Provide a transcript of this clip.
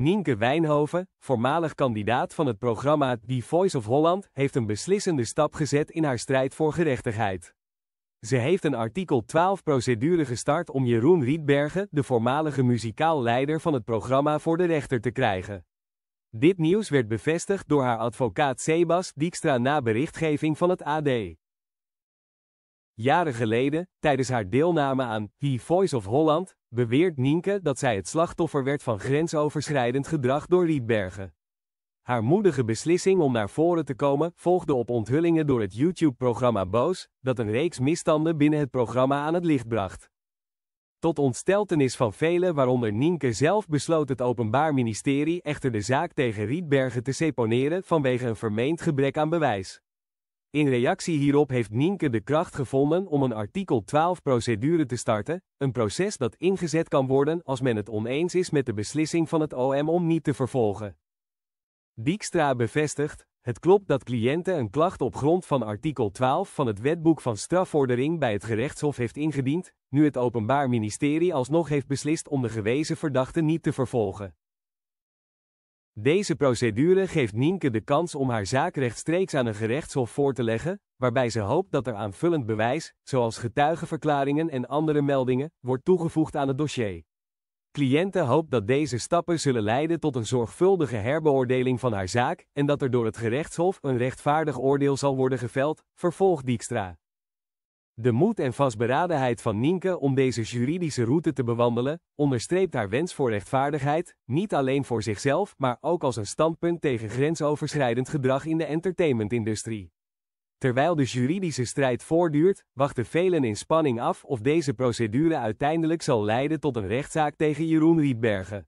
Nienke Wijnhoven, voormalig kandidaat van het programma The Voice of Holland, heeft een beslissende stap gezet in haar strijd voor gerechtigheid. Ze heeft een artikel 12 procedure gestart om Jeroen Rietbergen, de voormalige muzikaal leider van het programma, voor de rechter te krijgen. Dit nieuws werd bevestigd door haar advocaat Sebas Dijkstra na berichtgeving van het AD. Jaren geleden, tijdens haar deelname aan The Voice of Holland, beweert Nienke dat zij het slachtoffer werd van grensoverschrijdend gedrag door Rietbergen. Haar moedige beslissing om naar voren te komen volgde op onthullingen door het YouTube-programma Boos, dat een reeks misstanden binnen het programma aan het licht bracht. Tot ontsteltenis van velen, waaronder Nienke zelf, besloot het Openbaar Ministerie echter de zaak tegen Rietbergen te seponeren vanwege een vermeend gebrek aan bewijs. In reactie hierop heeft Nienke de kracht gevonden om een artikel 12-procedure te starten, een proces dat ingezet kan worden als men het oneens is met de beslissing van het OM om niet te vervolgen. Dijkstra bevestigt, het klopt dat cliënten een klacht op grond van artikel 12 van het Wetboek van Strafvordering bij het gerechtshof heeft ingediend, nu het Openbaar Ministerie alsnog heeft beslist om de gewezen verdachte niet te vervolgen. Deze procedure geeft Nienke de kans om haar zaak rechtstreeks aan een gerechtshof voor te leggen, waarbij ze hoopt dat er aanvullend bewijs, zoals getuigenverklaringen en andere meldingen, wordt toegevoegd aan het dossier. Cliënte hoopt dat deze stappen zullen leiden tot een zorgvuldige herbeoordeling van haar zaak en dat er door het gerechtshof een rechtvaardig oordeel zal worden geveld, vervolgt Dijkstra. De moed en vastberadenheid van Nienke om deze juridische route te bewandelen, onderstreept haar wens voor rechtvaardigheid, niet alleen voor zichzelf, maar ook als een standpunt tegen grensoverschrijdend gedrag in de entertainmentindustrie. Terwijl de juridische strijd voortduurt, wachten velen in spanning af of deze procedure uiteindelijk zal leiden tot een rechtszaak tegen Jeroen Rietbergen.